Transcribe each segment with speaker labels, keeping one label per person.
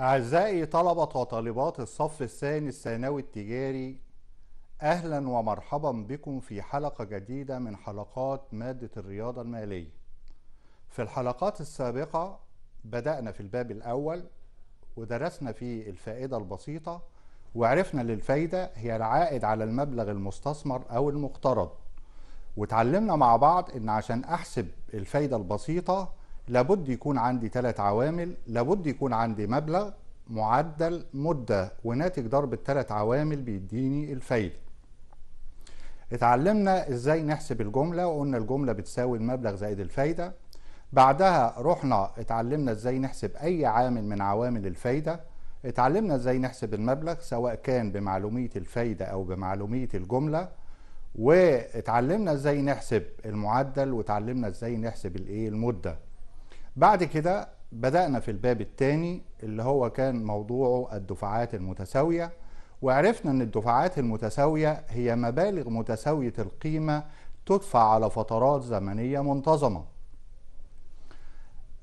Speaker 1: أعزائي طلبة وطالبات الصف الثاني الثانوي التجاري أهلا ومرحبا بكم في حلقة جديدة من حلقات مادة الرياضة المالية في الحلقات السابقة بدأنا في الباب الأول ودرسنا فيه الفائدة البسيطة وعرفنا ان الفايدة هي العائد على المبلغ المستثمر أو المقترض وتعلمنا مع بعض أن عشان أحسب الفايدة البسيطة لابد يكون عندي ثلاث عوامل لابد يكون عندي مبلغ معدل مدة وناتج ضرب الثلاث عوامل بيديني الفايدة اتعلمنا ازاي نحسب الجملة وقلنا الجملة بتساوي المبلغ زائد الفايدة بعدها رحنا اتعلمنا ازاي نحسب اي عامل من عوامل الفايدة اتعلمنا ازاي نحسب المبلغ سواء كان بمعلومية الفايدة او بمعلومية الجملة واتعلمنا ازاي نحسب المعدل واتعلمنا ازاي نحسب الايه المده بعد كده بدأنا في الباب الثاني اللي هو كان موضوعه الدفعات المتساوية وعرفنا أن الدفعات المتساوية هي مبالغ متساوية القيمة تدفع على فترات زمنية منتظمة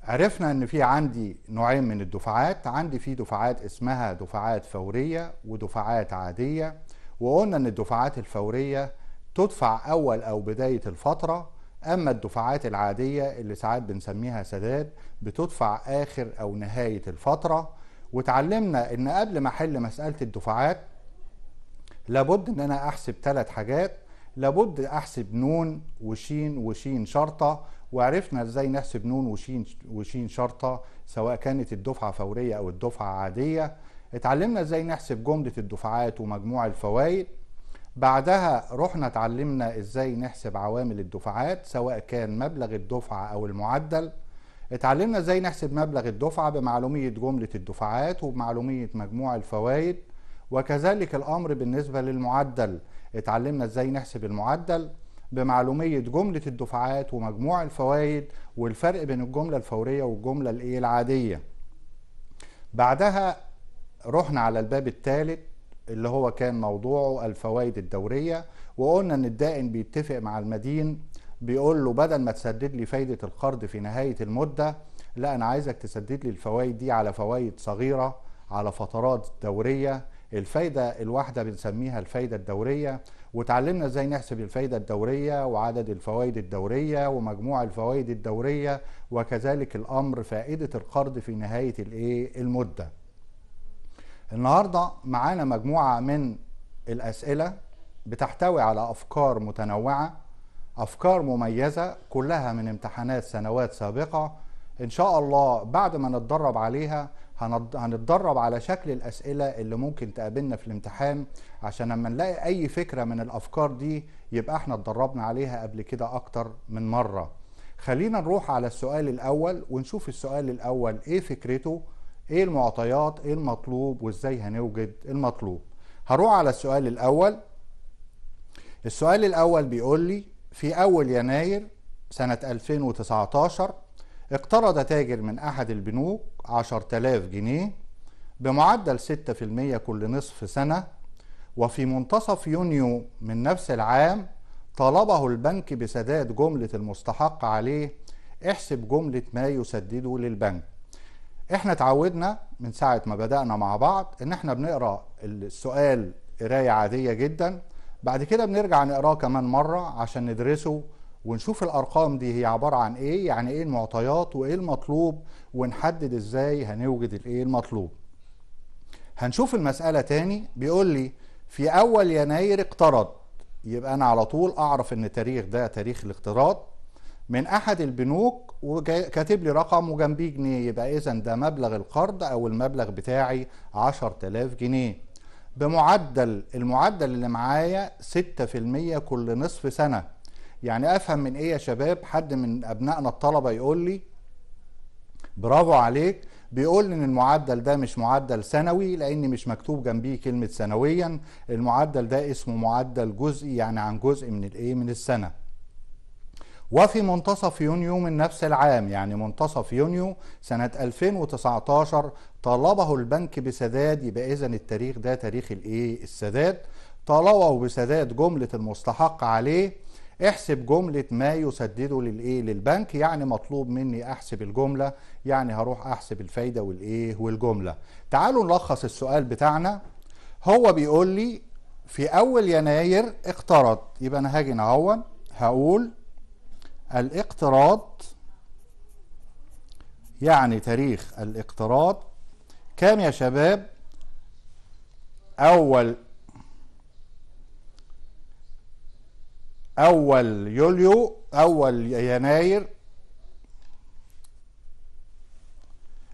Speaker 1: عرفنا أن في عندي نوعين من الدفعات عندي في دفعات اسمها دفعات فورية ودفعات عادية وقلنا أن الدفعات الفورية تدفع أول أو بداية الفترة اما الدفعات العاديه اللي ساعات بنسميها سداد بتدفع اخر او نهايه الفتره وتعلمنا ان قبل ما احل مساله الدفعات لابد ان انا احسب ثلاث حاجات لابد احسب نون وشين وشين شرطه وعرفنا ازاي نحسب نون وشين وشين شرطه سواء كانت الدفعه فوريه او الدفعه عاديه اتعلمنا ازاي نحسب جمله الدفعات ومجموع الفوائد بعدها رحنا اتعلمنا ازاي نحسب عوامل الدفعات سواء كان مبلغ الدفعة او المعدل اتعلمنا ازاي نحسب مبلغ الدفعة بمعلومية جملة الدفعات وبمعلومية مجموع الفوائد وكذلك الامر بالنسبة للمعدل اتعلمنا ازاي نحسب المعدل بمعلومية جملة الدفعات ومجموع الفوائد والفرق بين الجملة الفورية والجملة الايه العادية بعدها رحنا على الباب الثالث اللي هو كان موضوعه الفوائد الدورية وقلنا ان الدائن بيتفق مع المدين بيقول له بدل ما تسدد لي فايدة القرض في نهاية المدة لا انا عايزك تسدد لي الفوائد دي على فوائد صغيرة على فترات دورية الفايدة الواحدة بنسميها الفايدة الدورية وتعلمنا ازاي نحسب الفايدة الدورية وعدد الفوائد الدورية ومجموع الفوائد الدورية وكذلك الامر فائدة القرض في نهاية المدة النهارده معانا مجموعه من الاسئله بتحتوي على افكار متنوعه افكار مميزه كلها من امتحانات سنوات سابقه ان شاء الله بعد ما نتدرب عليها هنتدرب على شكل الاسئله اللي ممكن تقابلنا في الامتحان عشان لما نلاقي اي فكره من الافكار دي يبقى احنا اتدربنا عليها قبل كده اكتر من مره خلينا نروح على السؤال الاول ونشوف السؤال الاول ايه فكرته ايه المعطيات ايه المطلوب وازاي هنوجد المطلوب هروح على السؤال الاول السؤال الاول بيقول لي في اول يناير سنة 2019 اقترض تاجر من احد البنوك 10000 جنيه بمعدل 6% كل نصف سنة وفي منتصف يونيو من نفس العام طلبه البنك بسداد جملة المستحق عليه احسب جملة ما يسدده للبنك احنا اتعودنا من ساعه ما بدانا مع بعض ان احنا بنقرا السؤال قرايه عاديه جدا بعد كده بنرجع نقراه كمان مره عشان ندرسه ونشوف الارقام دي هي عباره عن ايه يعني ايه المعطيات وايه المطلوب ونحدد ازاي هنوجد الايه المطلوب هنشوف المساله تاني بيقول لي في اول يناير اقترض يبقى انا على طول اعرف ان التاريخ ده تاريخ الاقتراض من احد البنوك وكاتب لي رقم وجنبيه جنيه يبقى إذا ده مبلغ القرض أو المبلغ بتاعي 10000 جنيه بمعدل المعدل اللي معايا 6% كل نصف سنة يعني أفهم من إيه يا شباب حد من أبنائنا الطلبة يقول لي برافو عليك بيقول ان المعدل ده مش معدل سنوي لان مش مكتوب جنبيه كلمه سنويا المعدل ده اسمه معدل جزئي يعني عن جزء من الايه من السنه وفي منتصف يونيو من نفس العام يعني منتصف يونيو سنة 2019 طالبه البنك بسداد يبقى إذا التاريخ ده تاريخ الإيه السداد طالبه بسداد جملة المستحق عليه احسب جملة ما يسدده للايه للبنك يعني مطلوب مني احسب الجملة يعني هروح احسب الفايدة والايه والجملة تعالوا نلخص السؤال بتاعنا هو بيقول لي في اول يناير اقترض يبقى انا هاجي نعون هقول الاقتراض يعني تاريخ الاقتراض كام يا شباب أول أول يوليو أول يناير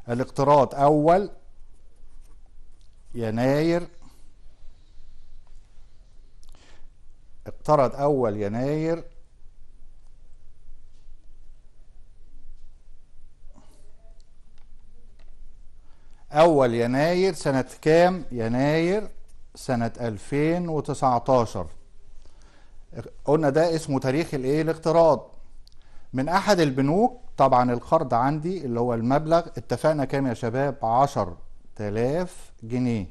Speaker 1: الاقتراض أول يناير اقترض أول يناير أول يناير سنة كام؟ يناير سنة 2019 قلنا ده اسمه تاريخ الايه الاقتراض من أحد البنوك طبعا القرض عندي اللي هو المبلغ اتفقنا كام يا شباب؟ تلاف جنيه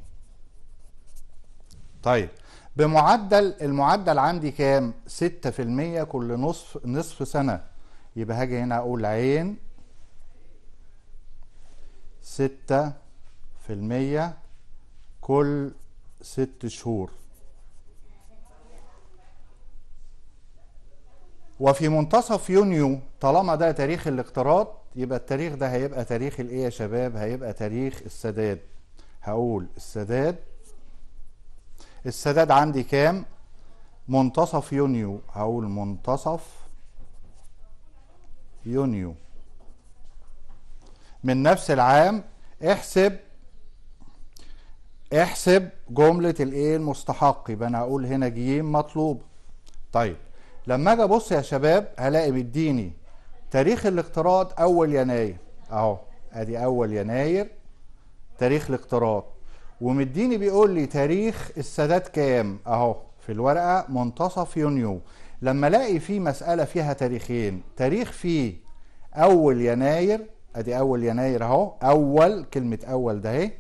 Speaker 1: طيب بمعدل المعدل عندي كام؟ ستة في المية كل نصف نصف سنة يبقى هاجي هنا أقول عين ستة في المية كل ست شهور وفي منتصف يونيو طالما ده تاريخ الاقتراض يبقى التاريخ ده هيبقى تاريخ الايه يا شباب هيبقى تاريخ السداد هقول السداد السداد عندي كام منتصف يونيو هقول منتصف يونيو من نفس العام احسب احسب جملة الايه المستحق يبقى انا هقول هنا ج مطلوب طيب لما اجي ابص يا شباب هلاقي بيديني تاريخ الاقتراض اول يناير اهو ادي اول يناير تاريخ الاقتراض ومديني بيقول لي تاريخ السداد كام اهو في الورقه منتصف يونيو لما الاقي في مساله فيها تاريخين تاريخ فيه اول يناير ادي اول يناير اهو اول كلمه اول ده اهي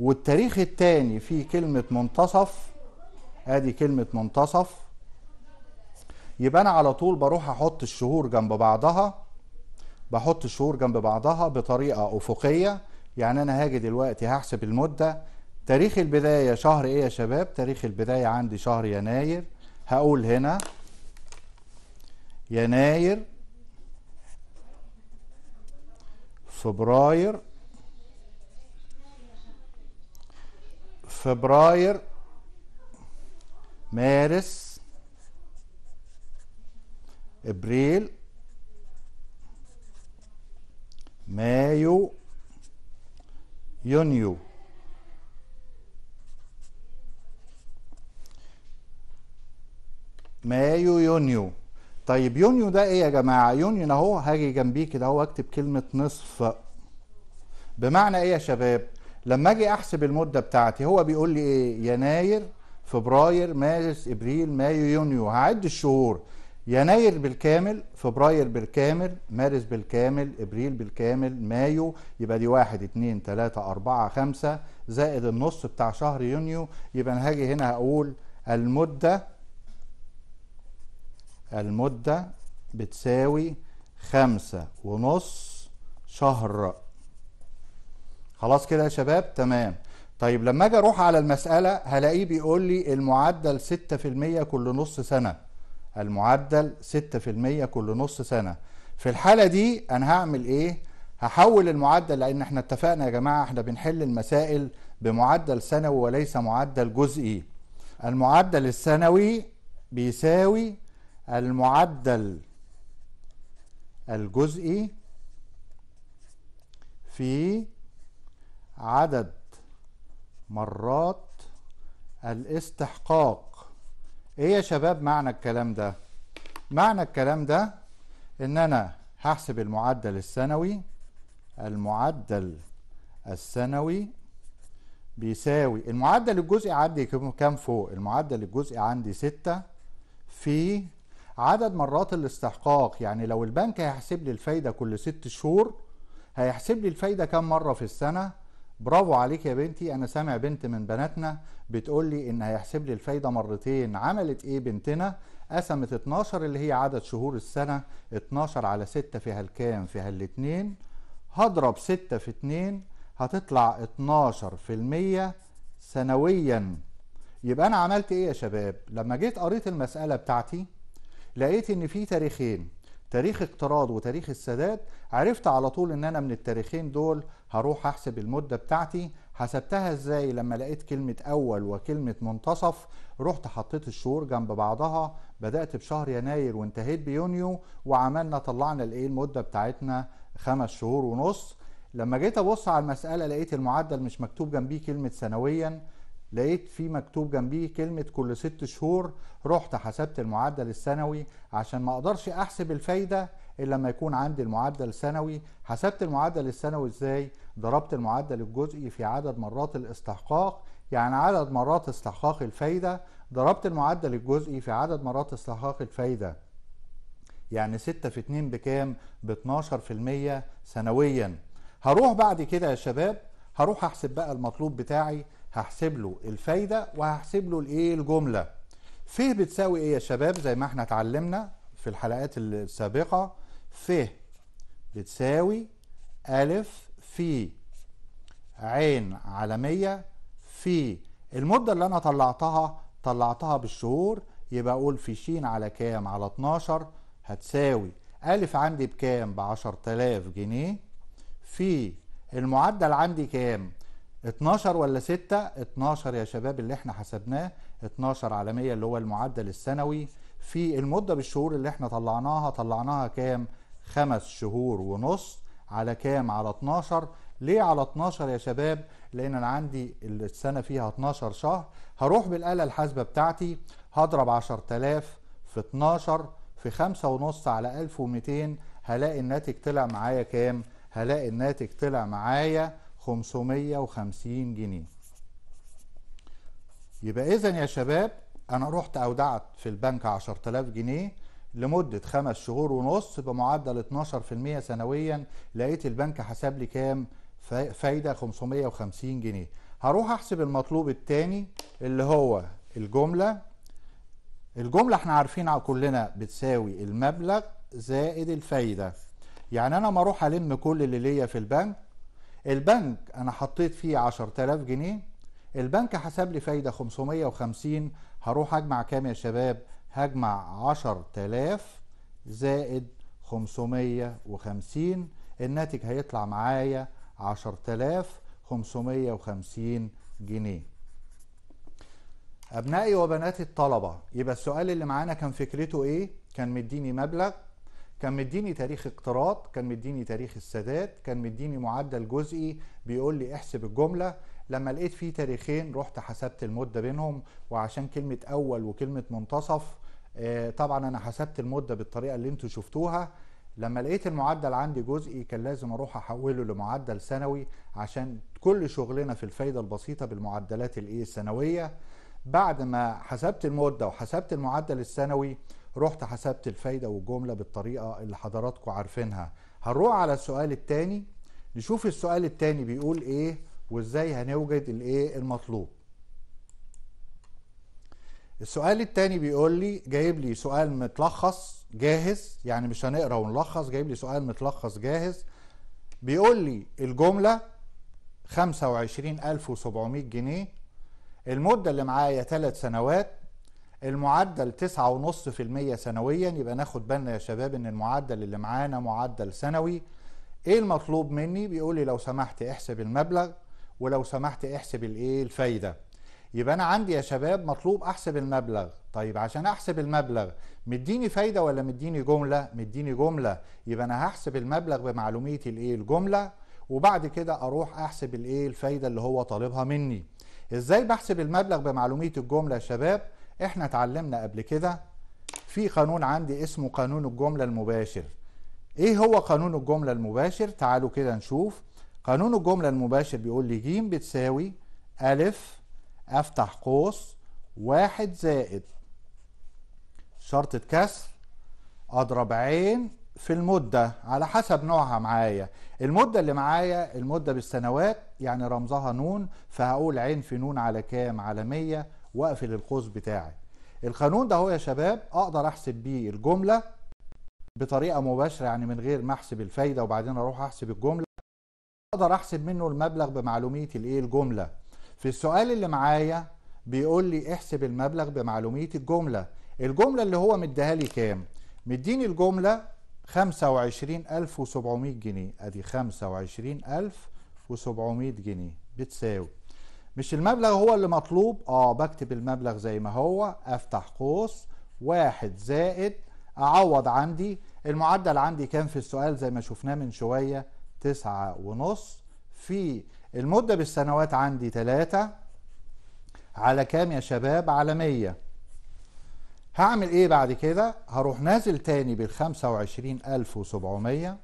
Speaker 1: والتاريخ الثاني فيه كلمة منتصف ادي كلمة منتصف يبقى انا على طول بروح احط الشهور جنب بعضها بحط الشهور جنب بعضها بطريقة افقية يعني انا هاجي دلوقتي هحسب المدة تاريخ البداية شهر ايه يا شباب تاريخ البداية عندي شهر يناير هقول هنا يناير فبراير فبراير مارس ابريل مايو يونيو مايو يونيو طيب يونيو ده ايه يا جماعه يونيو اهو هاجي جنبيه كده اهو اكتب كلمه نصف بمعنى ايه يا شباب لما اجي احسب المده بتاعتي هو بيقول لي ايه يناير فبراير مارس ابريل مايو يونيو هعد الشهور يناير بالكامل فبراير بالكامل مارس بالكامل ابريل بالكامل مايو يبقى دي واحد اتنين تلاتة اربعة خمسة زائد النص بتاع شهر يونيو يبقى انا هاجي هنا هقول المدة المدة بتساوي خمسة ونص شهر خلاص كده يا شباب تمام طيب لما اجي اروح على المساله هلاقيه بيقول لي المعدل 6% كل نص سنه المعدل 6% كل نص سنه في الحاله دي انا هعمل ايه هحول المعدل لان احنا اتفقنا يا جماعه احنا بنحل المسائل بمعدل سنوي وليس معدل جزئي المعدل السنوي بيساوي المعدل الجزئي في عدد مرات الاستحقاق ايه يا شباب معنى الكلام ده معنى الكلام ده ان انا هحسب المعدل السنوي المعدل السنوي بيساوي المعدل الجزئي عندي كام فوق المعدل الجزئي عندي 6 في عدد مرات الاستحقاق يعني لو البنك هيحسب لي الفايده كل ست شهور هيحسب لي الفايده كام مره في السنه برافو عليك يا بنتي انا سامع بنت من بناتنا بتقول لي ان هيحسب لي الفايده مرتين عملت ايه بنتنا قسمت 12 اللي هي عدد شهور السنه 12 على 6 فيها الكام فيها الاتنين هضرب 6 في 2 هتطلع 12% سنويا يبقى انا عملت ايه يا شباب لما جيت قريت المساله بتاعتي لقيت ان في تاريخين تاريخ اقتراض وتاريخ السداد عرفت على طول ان انا من التاريخين دول هروح احسب المدة بتاعتي حسبتها ازاي لما لقيت كلمة اول وكلمة منتصف رحت حطيت الشهور جنب بعضها بدأت بشهر يناير وانتهيت بيونيو وعملنا طلعنا الايه المدة بتاعتنا خمس شهور ونص لما جيت ابص على المسألة لقيت المعدل مش مكتوب جنبيه كلمة سنويا لقيت في مكتوب جنبيه كلمة كل ست شهور رحت حسبت المعدل السنوي عشان ما اقدرش احسب الفايدة الا لما يكون عندي المعدل السنوي حسبت المعدل السنوي ازاي ضربت المعدل الجزئي في عدد مرات الاستحقاق يعني عدد مرات استحقاق الفايدة ضربت المعدل الجزئي في عدد مرات استحقاق الفايدة يعني 6 في 2 بكام ب 12% سنويا هروح بعد كده يا شباب هروح احسب بقى المطلوب بتاعي هحسب له الفايدة وهحسب له الايه الجملة ف بتساوي ايه يا شباب زي ما احنا اتعلمنا في الحلقات السابقة ف بتساوي ألف في عين عالمية في المدة اللي أنا طلعتها طلعتها بالشهور يبقى أقول في شين على كام على 12 هتساوي ألف عندي بكام ب 10000 جنيه في المعدل عندي كام 12 ولا 6 12 يا شباب اللي احنا حسبناه 12 على 100 اللي هو المعدل السنوي في المدة بالشهور اللي احنا طلعناها طلعناها كام خمس شهور ونص على كام على 12 ليه على 12 يا شباب لان انا عندي السنه فيها 12 شهر هروح بالاله الحاسبه بتاعتي هضرب 10000 في 12 في 5 ونص على 1200 هلاقي الناتج طلع معايا كام هلاقي الناتج طلع معايا 550 جنيه يبقى اذا يا شباب انا رحت اودعت في البنك 10000 جنيه لمدة خمس شهور ونص بمعدل 12% سنويا لقيت البنك حسب لي كام فايدة 550 جنيه هروح أحسب المطلوب التاني اللي هو الجملة الجملة احنا عارفين كلنا بتساوي المبلغ زائد الفايدة يعني أنا ما أروح ألم كل اللي ليا في البنك البنك أنا حطيت فيه 10000 جنيه البنك حسب لي فايدة 550 هروح أجمع كام يا شباب هجمع عشر تلاف زائد خمسمية وخمسين الناتج هيطلع معايا عشر تلاف خمسمية وخمسين جنيه أبنائي وبناتي الطلبة يبقى السؤال اللي معانا كان فكرته إيه؟ كان مديني مبلغ كان مديني تاريخ اقتراض كان مديني تاريخ السداد كان مديني معدل جزئي بيقول لي احسب الجملة لما لقيت فيه تاريخين رحت حسبت المدة بينهم وعشان كلمة أول وكلمة منتصف آه، طبعا انا حسبت المده بالطريقه اللي انتم شفتوها لما لقيت المعدل عندي جزئي كان لازم اروح احوله لمعدل سنوي عشان كل شغلنا في الفايده البسيطه بالمعدلات الايه السنويه بعد ما حسبت المده وحسبت المعدل السنوي رحت حسبت الفايده والجمله بالطريقه اللي حضراتكم عارفينها هنروح على السؤال الثاني نشوف السؤال الثاني بيقول ايه وازاي هنوجد الايه المطلوب السؤال التاني بيقول لي جايب لي سؤال متلخص جاهز يعني مش هنقرا ونلخص جايب لي سؤال متلخص جاهز بيقول لي الجمله 25700 جنيه المده اللي معايا 3 سنوات المعدل 9.5% سنويا يبقى ناخد بالنا يا شباب ان المعدل اللي معانا معدل سنوي ايه المطلوب مني بيقول لي لو سمحت احسب المبلغ ولو سمحت احسب الايه الفايده يبقى انا عندي يا شباب مطلوب احسب المبلغ طيب عشان احسب المبلغ مديني فايده ولا مديني جمله مديني جمله يبقى انا هحسب المبلغ بمعلوميه الايه الجمله وبعد كده اروح احسب الايه الفايده اللي هو طالبها مني ازاي بحسب المبلغ بمعلوميه الجمله يا شباب احنا اتعلمنا قبل كده في قانون عندي اسمه قانون الجمله المباشر ايه هو قانون الجمله المباشر تعالوا كده نشوف قانون الجمله المباشر بيقول لي ج بتساوي ا افتح قوس واحد زائد شرطة كسر اضرب عين في المدة على حسب نوعها معايا المدة اللي معايا المدة بالسنوات يعني رمزها نون فهقول عين في نون على كام على مية واقفل القوس بتاعي القانون ده هو يا شباب اقدر احسب بيه الجملة بطريقة مباشرة يعني من غير ما احسب الفايدة وبعدين اروح احسب الجملة اقدر احسب منه المبلغ بمعلومية الايه الجملة في السؤال اللي معايا بيقول لي احسب المبلغ بمعلومية الجملة الجملة اللي هو مديها لي كام مديني الجملة 25700 جنيه ادي 25700 جنيه بتساوي مش المبلغ هو اللي مطلوب اه بكتب المبلغ زي ما هو افتح قوس واحد زائد اعوض عندي المعدل عندي كان في السؤال زي ما شفناه من شوية تسعة ونص في المدة بالسنوات عندي تلاتة على كام يا شباب على 100 هعمل ايه بعد كده هروح نازل تاني بال 25700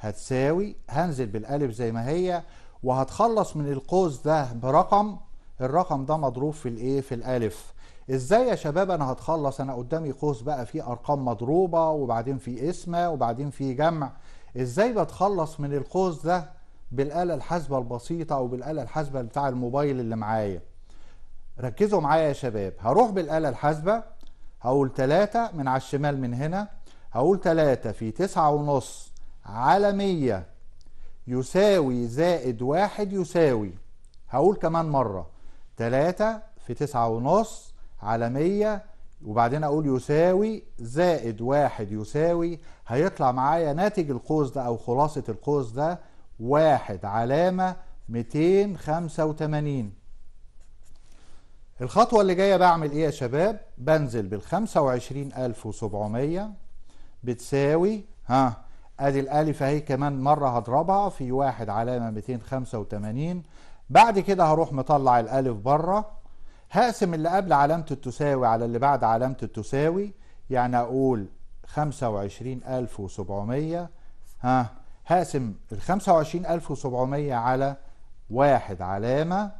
Speaker 1: هتساوي هنزل بالالف زي ما هي وهتخلص من القوس ده برقم الرقم ده مضروب في الايه في الالف ازاي يا شباب انا هتخلص انا قدامي قوس بقى فيه ارقام مضروبه وبعدين في اسمه وبعدين في جمع ازاي بتخلص من القوس ده بالآلة الحاسبة البسيطة أو بالآلة الحاسبة بتاع الموبايل اللي معايا ركزوا معايا يا شباب هروح بالآلة الحاسبة هقول 3 من على الشمال من هنا هقول 3 في 9 ونص على 100 يساوي زائد 1 يساوي هقول كمان مرة 3 في 9 ونص على 100 وبعدين اقول يساوي زائد 1 يساوي هيطلع معايا ناتج القوس ده او خلاصة القوس ده واحد علامة 285 الخطوة اللي جاية بعمل ايه يا شباب بنزل بالخمسة وعشرين ألف وسبعمية بتساوي ها ادي الالف اهي كمان مرة هضربها في واحد علامة 285 بعد كده هروح مطلع الالف بره هقسم اللي قبل علامة التساوي على اللي بعد علامة التساوي يعني اقول خمسة وعشرين ألف وسبعمية ها هقسم ال 25700 على واحد علامة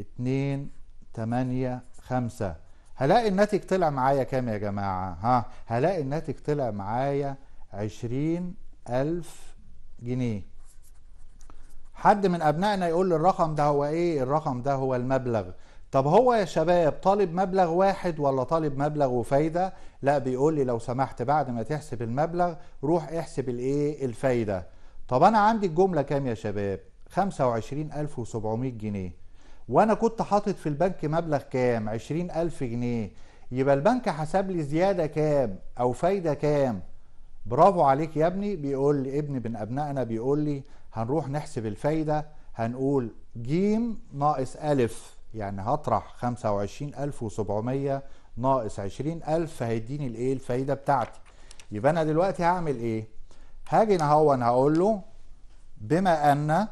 Speaker 1: اتنين تمانية خمسة هلاقي الناتج طلع معايا كام يا جماعة؟ ها هلاقي الناتج طلع معايا عشرين ألف جنيه حد من أبنائنا يقول لي الرقم ده هو إيه؟ الرقم ده هو المبلغ طب هو يا شباب طالب مبلغ واحد ولا طالب مبلغ وفايدة لا بيقول لي لو سمحت بعد ما تحسب المبلغ روح احسب الايه الفايدة طب انا عندي الجملة كام يا شباب 25700 جنيه وانا كنت حاطط في البنك مبلغ كام 20000 جنيه يبقى البنك حسب لي زيادة كام او فايدة كام برافو عليك يا ابني بيقول لي ابن من ابنائنا بيقول لي هنروح نحسب الفايدة هنقول جيم ناقص ألف يعني هطرح 25700 ناقص 20000 فهيديني الايه الفايده بتاعتي يبقى انا دلوقتي هعمل ايه هاجي اهو انا هقول له بما ان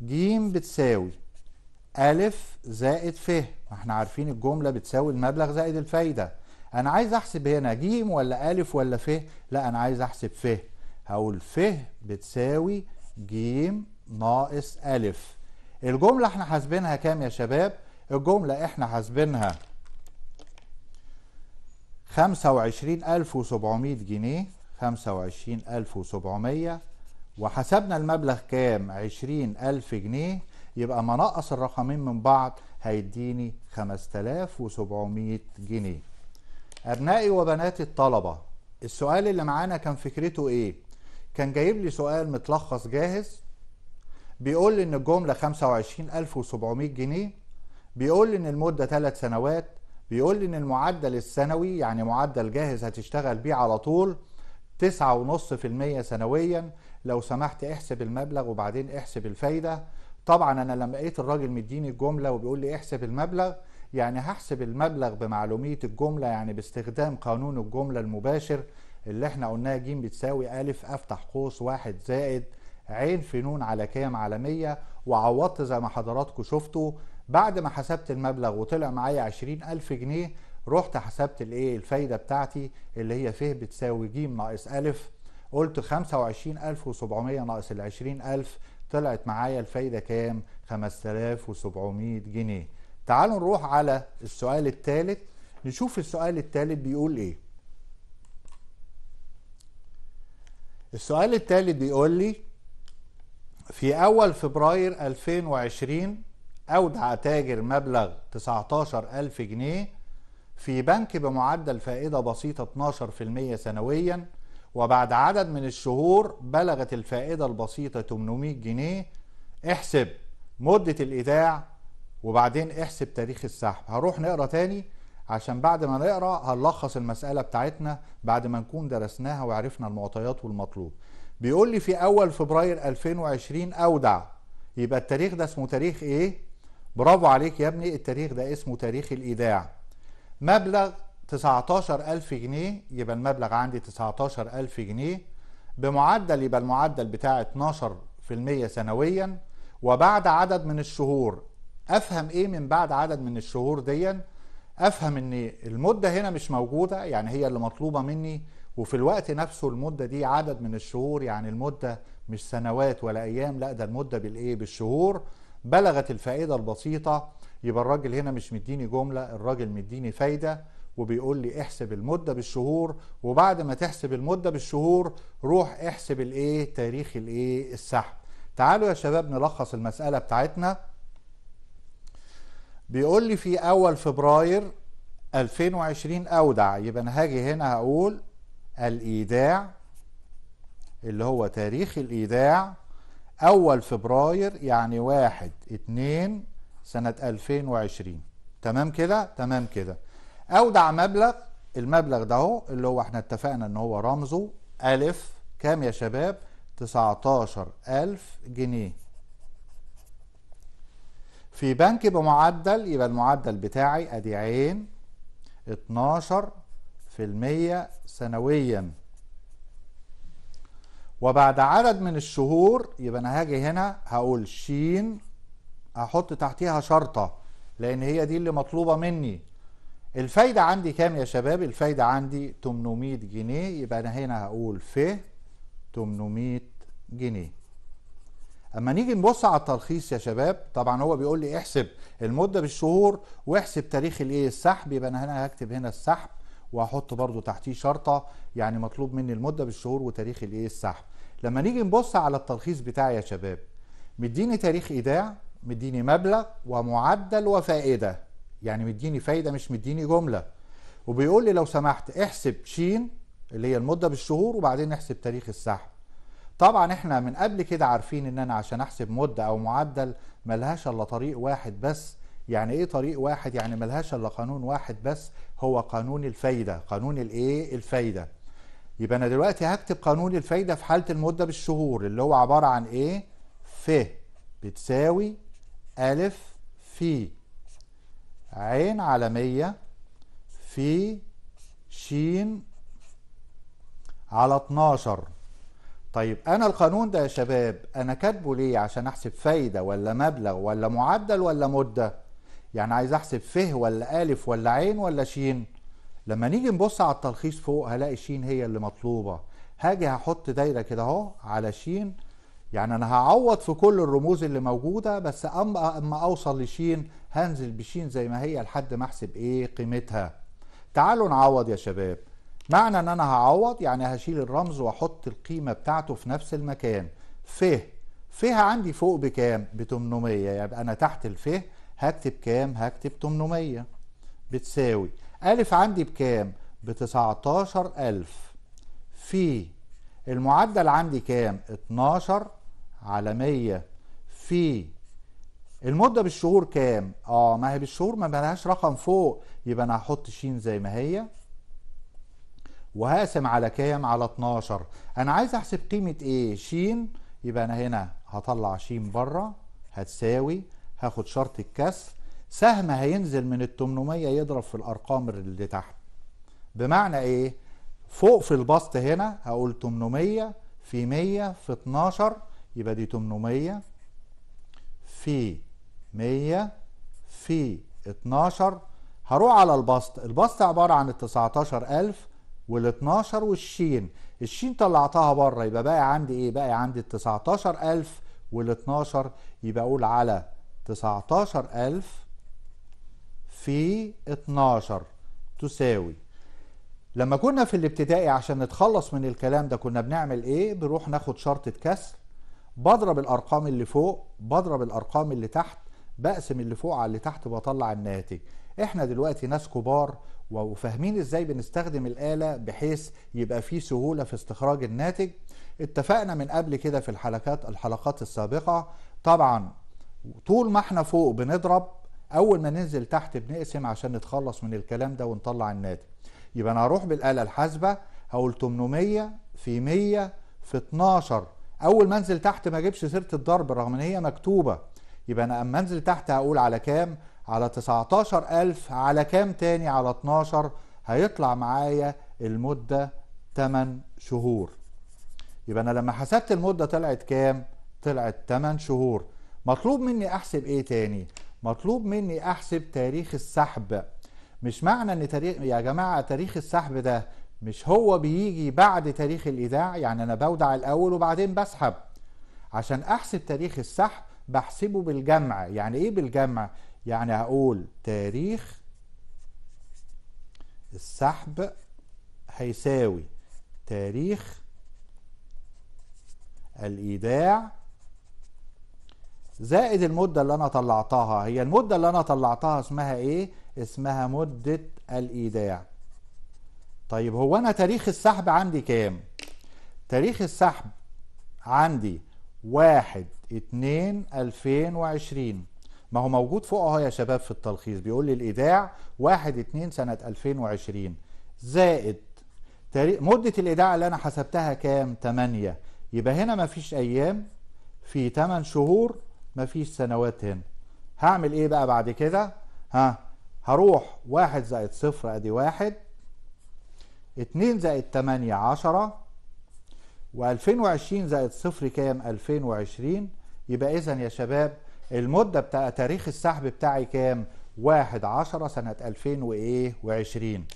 Speaker 1: ج بتساوي أ زائد ف ما احنا عارفين الجملة بتساوي المبلغ زائد الفايدة أنا عايز أحسب هنا ج ولا أ ولا ف لا أنا عايز أحسب ف هقول ف بتساوي ج ناقص أ الجملة احنا حاسبينها كام يا شباب الجملة احنا حاسبينها 25700 جنيه 25700 وحسبنا المبلغ كام 20000 جنيه يبقى ما نقص الرقمين من بعض هيديني 5700 جنيه أبنائي وبناتي الطلبة السؤال اللي معانا كان فكرته إيه؟ كان جايب لي سؤال متلخص جاهز بيقول ان الجمله 25700 جنيه بيقول ان المده 3 سنوات بيقول ان المعدل السنوي يعني معدل جاهز هتشتغل بيه على طول 9.5% سنويا لو سمحت احسب المبلغ وبعدين احسب الفايده طبعا انا لما لقيت الراجل مديني الجمله وبيقول لي احسب المبلغ يعني هحسب المبلغ بمعلوميه الجمله يعني باستخدام قانون الجمله المباشر اللي احنا قلناه ج بتساوي ا افتح قوس واحد زائد عين في نون على كام على وعوضت زي ما حضراتكم شفتوا بعد ما حسبت المبلغ وطلع معايا 20000 جنيه رحت حسبت الايه الفايده بتاعتي اللي هي ف بتساوي ج ناقص ا قلت 25700 ناقص ال 20000 طلعت معايا الفايده كام 5700 جنيه تعالوا نروح على السؤال الثالث نشوف السؤال الثالث بيقول ايه السؤال الثالث بيقول لي في أول فبراير 2020 أودع تاجر مبلغ 19 ألف جنيه في بنك بمعدل فائدة بسيطة 12% سنويا وبعد عدد من الشهور بلغت الفائدة البسيطة 800 جنيه احسب مدة الإيداع وبعدين احسب تاريخ السحب هروح نقرا تاني عشان بعد ما نقرا هنلخص المسألة بتاعتنا بعد ما نكون درسناها وعرفنا المعطيات والمطلوب بيقول لي في اول فبراير 2020 اودع يبقى التاريخ ده اسمه تاريخ ايه برافو عليك يا ابني التاريخ ده اسمه تاريخ الايداع مبلغ 19000 جنيه يبقى المبلغ عندي 19000 جنيه بمعدل يبقى المعدل بتاع 12% سنويا وبعد عدد من الشهور افهم ايه من بعد عدد من الشهور ديًا افهم ان المده هنا مش موجوده يعني هي اللي مطلوبه مني وفي الوقت نفسه المدة دي عدد من الشهور يعني المدة مش سنوات ولا أيام لا ده المدة بالإيه بالشهور بلغت الفائدة البسيطة يبقى الراجل هنا مش مديني جملة الراجل مديني فايدة وبيقول لي احسب المدة بالشهور وبعد ما تحسب المدة بالشهور روح احسب الايه تاريخ الايه السحب تعالوا يا شباب نلخص المسألة بتاعتنا بيقول لي في اول فبراير 2020 اودع يبقى انا هاجي هنا هقول الإيداع اللي هو تاريخ الإيداع أول فبراير يعني واحد اتنين سنة 2020 تمام كده تمام كده أودع مبلغ المبلغ ده اهو اللي هو احنا اتفقنا ان هو رمزه ألف كام يا شباب الف جنيه في بنك بمعدل يبقى المعدل بتاعي ادي عين اتناشر في المية سنويا وبعد عدد من الشهور يبقى انا هاجي هنا هقول شين احط تحتيها شرطة لان هي دي اللي مطلوبة مني الفايدة عندي كام يا شباب الفايدة عندي 800 جنيه يبقى انا هنا هقول ف 800 جنيه اما نيجي نبص على التلخيص يا شباب طبعا هو بيقول لي احسب المدة بالشهور واحسب تاريخ الايه السحب يبقى انا هنا هكتب هنا السحب وهحط برضو تحتيه شرطه يعني مطلوب مني المده بالشهور وتاريخ الايه السحب لما نيجي نبص على التلخيص بتاعي يا شباب مديني تاريخ ايداع مديني مبلغ ومعدل وفائده يعني مديني فايده مش مديني جمله وبيقول لي لو سمحت احسب ش اللي هي المده بالشهور وبعدين احسب تاريخ السحب طبعا احنا من قبل كده عارفين ان انا عشان احسب مده او معدل ملهاش الا طريق واحد بس يعني ايه طريق واحد يعني ملهاش الا قانون واحد بس هو قانون الفايده قانون الايه الفايده يبقى انا دلوقتي هكتب قانون الفايده في حاله المده بالشهور اللي هو عباره عن ايه ف بتساوي الف في عين على 100 في ش على 12 طيب انا القانون ده يا شباب انا كاتبه ليه عشان احسب فايده ولا مبلغ ولا معدل ولا مده يعني عايز احسب ف ولا الف ولا عين ولا شين لما نيجي نبص على التلخيص فوق هلاقي شين هي اللي مطلوبه هاجي هحط دايره كده اهو على شين يعني انا هعوض في كل الرموز اللي موجوده بس اما اما اوصل لشين هنزل بشين زي ما هي لحد ما احسب ايه قيمتها تعالوا نعوض يا شباب معنى ان انا هعوض يعني هشيل الرمز واحط القيمه بتاعته في نفس المكان ف فيها عندي فوق بكام ب 800 يبقى يعني انا تحت الف هكتب كام هكتب 800 بتساوي ألف عندي بكام ب 19000 في المعدل عندي كام 12 على 100 في المدة بالشهور كام اه ما هي بالشهور ما ملهاش رقم فوق يبقى انا هحط ش زي ما هي وهقسم على كام على 12 انا عايز احسب قيمة ايه ش يبقى انا هنا هطلع ش بره هتساوي هاخد شرط الكسر سهم هينزل من ال 800 يضرب في الارقام اللي تحت بمعنى ايه فوق في البسط هنا هقول 800 في 100 في 12 يبقى دي 800 في 100 في 12 هروح على البسط البسط عبارة عن ال 19000 وال 12 والشين الشين طلعتها بره يبقى باقي عندي ايه باقي عندي ال 19000 وال 12 يبقى اقول على 19000 في 12 تساوي لما كنا في الابتدائي عشان نتخلص من الكلام ده كنا بنعمل ايه بنروح ناخد شرطة كسر بضرب الارقام اللي فوق بضرب الارقام اللي تحت بقسم اللي فوق على اللي تحت بطلع الناتج احنا دلوقتي ناس كبار وفاهمين ازاي بنستخدم الآلة بحيث يبقى في سهولة في استخراج الناتج اتفقنا من قبل كده في الحلقات الحلقات السابقة طبعا وطول ما احنا فوق بنضرب اول ما ننزل تحت بنقسم عشان نتخلص من الكلام ده ونطلع الناتج يبقى انا هروح بالاله الحاسبه هقول 800 في 100 في 12 اول ما انزل تحت ما اجيبش سيره الضرب رغم ان هي مكتوبه يبقى انا اما انزل تحت هقول على كام على 19000 على كام تاني على 12 هيطلع معايا المده 8 شهور يبقى انا لما حسبت المده طلعت كام طلعت 8 شهور مطلوب مني احسب ايه تاني مطلوب مني احسب تاريخ السحب مش معنى ان تاريخ يا جماعه تاريخ السحب ده مش هو بيجي بعد تاريخ الايداع يعني انا بودع الاول وبعدين بسحب عشان احسب تاريخ السحب بحسبه بالجمع يعني ايه بالجمع يعني هقول تاريخ السحب هيساوي تاريخ الايداع زائد المدة اللي أنا طلعتها هي المدة اللي أنا طلعتها اسمها إيه؟ اسمها مدة الإيداع طيب هو أنا تاريخ السحب عندي كام؟ تاريخ السحب عندي واحد اتنين ألفين وعشرين ما هو موجود فوق اهو يا شباب في التلخيص بيقول لي الإيداع واحد اتنين سنة 2020 زائد مدة الإيداع اللي أنا حسبتها كام؟ 8 يبقى هنا مفيش أيام في 8 شهور مفيش سنوات هنا هعمل ايه بقى بعد كده ها هروح واحد زائد صفر ادي واحد اتنين زائد تمانية عشرة والفين وعشرين زائد صفر كام الفين وعشرين يبقى اذا يا شباب المدة بتاع تاريخ السحب بتاعي كام واحد عشرة سنة الفين وايه وعشرين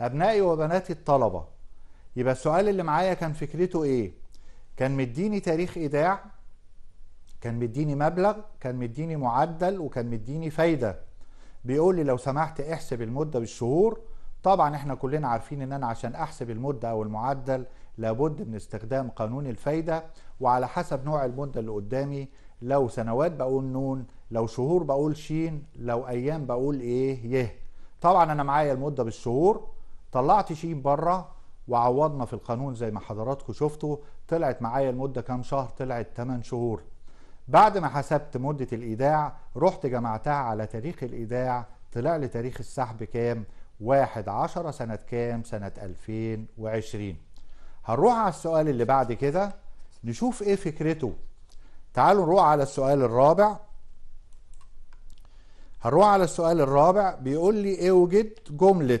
Speaker 1: ابنائي وبناتي الطلبة يبقى السؤال اللي معايا كان فكرته ايه كان مديني تاريخ ايداع كان مديني مبلغ كان مديني معدل وكان مديني فايده بيقول لي لو سمحت احسب المده بالشهور طبعا احنا كلنا عارفين ان انا عشان احسب المده او المعدل لابد من استخدام قانون الفايده وعلى حسب نوع المده اللي قدامي لو سنوات بقول نون لو شهور بقول شين لو ايام بقول ايه يه طبعا انا معايا المده بالشهور طلعت شين بره وعوضنا في القانون زي ما حضراتكم شفتوا طلعت معايا المده كام شهر طلعت 8 شهور بعد ما حسبت مدة الإيداع رحت جمعتها على تاريخ الإيداع طلع لي تاريخ السحب كام؟ واحد عشرة سنة كام؟ سنة 2020 هنروح على السؤال اللي بعد كده نشوف إيه فكرته تعالوا نروح على السؤال الرابع هنروح على السؤال الرابع بيقول لي اوجد جملة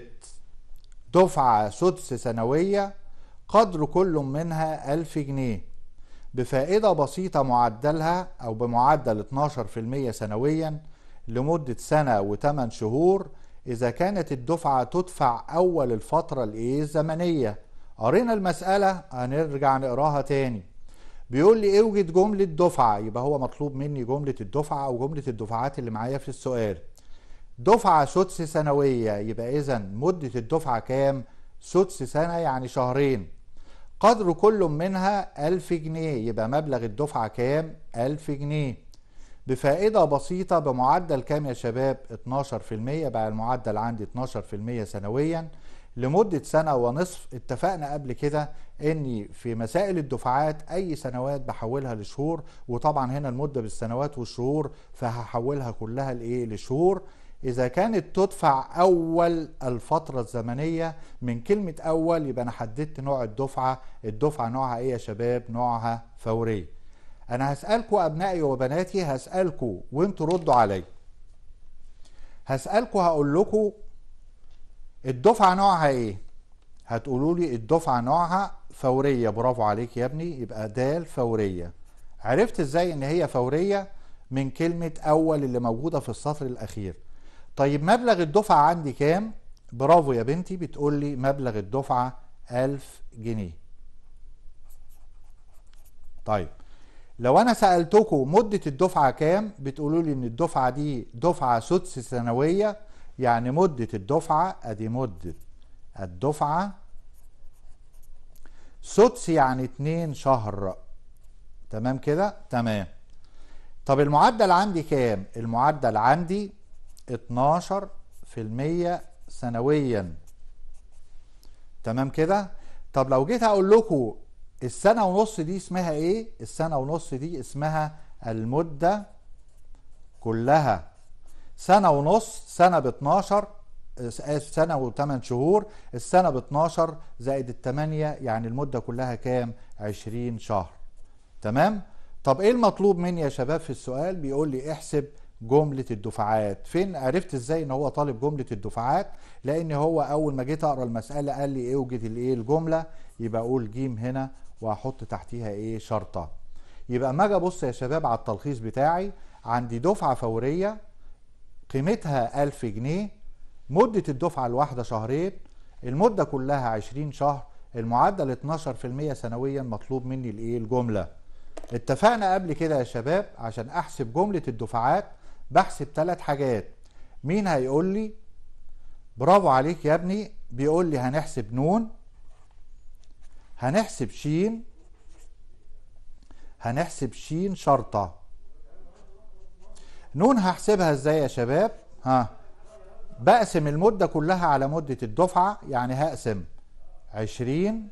Speaker 1: دفعة سدس سنوية قدر كل منها ألف جنيه بفائدة بسيطة معدلها أو بمعدل 12% سنويا لمدة سنة و8 شهور إذا كانت الدفعة تدفع أول الفترة الإيه الزمنية قرينا المسألة هنرجع نقراها تاني بيقول لي اوجد جملة دفعة يبقى هو مطلوب مني جملة الدفعة أو جملة الدفعات اللي معايا في السؤال دفعة سدس سنوية يبقى إذا مدة الدفعة كام؟ سدس سنة يعني شهرين قدر كل منها 1000 جنيه يبقى مبلغ الدفعة كام 1000 جنيه بفائدة بسيطة بمعدل كام يا شباب 12% بقى المعدل عندي 12% سنويا لمدة سنة ونصف اتفقنا قبل كده اني في مسائل الدفعات اي سنوات بحولها لشهور وطبعا هنا المدة بالسنوات والشهور فهحولها كلها لايه لشهور إذا كانت تدفع أول الفترة الزمنية من كلمة أول يبقى أنا حددت نوع الدفعة الدفعة نوعها إيه يا شباب نوعها فوري أنا هسألكوا أبنائي وبناتي هسألكوا وأنتوا ردوا عليا هسألكوا هقول لكم الدفعة نوعها إيه هتقولوا لي الدفعة نوعها فورية برافو عليك يا ابني يبقى دال فورية عرفت إزاي إن هي فورية من كلمة أول اللي موجودة في السطر الأخير طيب مبلغ الدفعة عندي كام برافو يا بنتي بتقول لي مبلغ الدفعة ألف جنيه طيب لو أنا سألتكم مدة الدفعة كام بتقولوا لي إن الدفعة دي دفعة سدس سنوية يعني مدة الدفعة أدي مدة الدفعة سدس يعني اتنين شهر تمام كده تمام طب المعدل عندي كام المعدل عندي 12% سنويا تمام كده طب لو جيت اقول لكم السنه ونص دي اسمها ايه السنه ونص دي اسمها المده كلها سنه ونص سنه ب 12 سنه و8 شهور السنه ب 12 زائد الثمانية يعني المده كلها كام 20 شهر تمام طب ايه المطلوب مني يا شباب في السؤال بيقول لي احسب جمله الدفعات فين عرفت ازاي ان هو طالب جمله الدفعات لان هو اول ما جيت اقرا المساله قال لي اوجد إيه الايه الجمله يبقى اقول جيم هنا وهحط تحتيها ايه شرطه يبقى اما اجي ابص يا شباب على التلخيص بتاعي عندي دفعه فوريه قيمتها 1000 جنيه مده الدفعه الواحده شهرين المده كلها 20 شهر المعدل 12% سنويا مطلوب مني الايه الجمله اتفقنا قبل كده يا شباب عشان احسب جمله الدفعات بحسب ثلاث حاجات مين هيقول لي برافو عليك يا ابني بيقول لي هنحسب نون هنحسب شين هنحسب شين شرطة نون هحسبها ازاي يا شباب ها بقسم المدة كلها على مدة الدفعة يعني هقسم عشرين